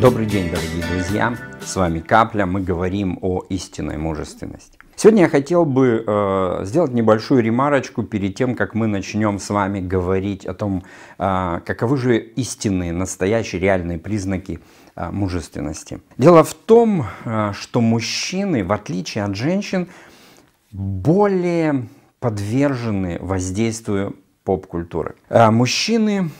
Добрый день, дорогие друзья! С вами Капля, мы говорим о истинной мужественности. Сегодня я хотел бы э, сделать небольшую ремарочку перед тем, как мы начнем с вами говорить о том, э, каковы же истинные, настоящие, реальные признаки э, мужественности. Дело в том, э, что мужчины, в отличие от женщин, более подвержены воздействию поп-культуры. Э, мужчины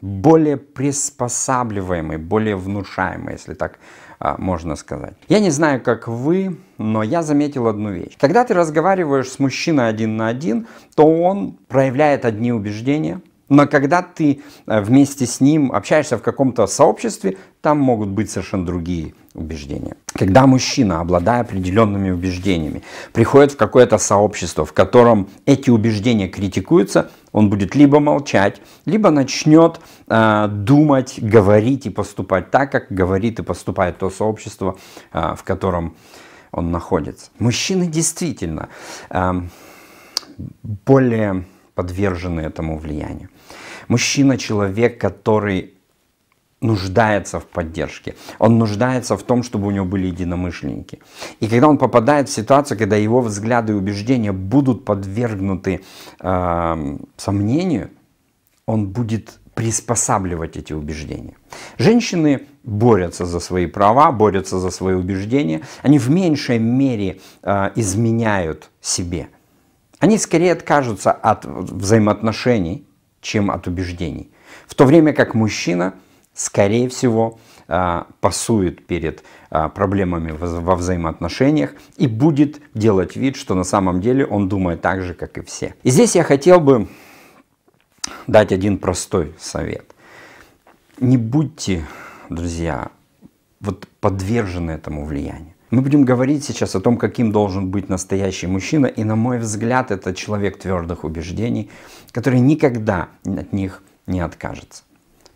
более приспосабливаемый, более внушаемый, если так а, можно сказать. Я не знаю, как вы, но я заметил одну вещь. Когда ты разговариваешь с мужчиной один на один, то он проявляет одни убеждения, но когда ты э, вместе с ним общаешься в каком-то сообществе, там могут быть совершенно другие убеждения. Когда мужчина, обладая определенными убеждениями, приходит в какое-то сообщество, в котором эти убеждения критикуются, он будет либо молчать, либо начнет э, думать, говорить и поступать так, как говорит и поступает то сообщество, э, в котором он находится. Мужчины действительно э, более подвержены этому влиянию. Мужчина – человек, который нуждается в поддержке. Он нуждается в том, чтобы у него были единомышленники. И когда он попадает в ситуацию, когда его взгляды и убеждения будут подвергнуты э, сомнению, он будет приспосабливать эти убеждения. Женщины борются за свои права, борются за свои убеждения. Они в меньшей мере э, изменяют себе. Они скорее откажутся от взаимоотношений, чем от убеждений. В то время как мужчина – скорее всего, а, пасует перед а, проблемами во взаимоотношениях и будет делать вид, что на самом деле он думает так же, как и все. И здесь я хотел бы дать один простой совет. Не будьте, друзья, вот подвержены этому влиянию. Мы будем говорить сейчас о том, каким должен быть настоящий мужчина, и на мой взгляд это человек твердых убеждений, который никогда от них не откажется.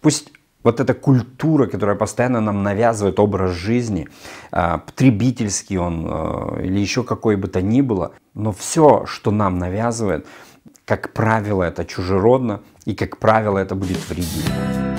Пусть вот эта культура, которая постоянно нам навязывает образ жизни, а, потребительский он а, или еще какой бы то ни было, но все, что нам навязывает, как правило, это чужеродно, и, как правило, это будет вредить.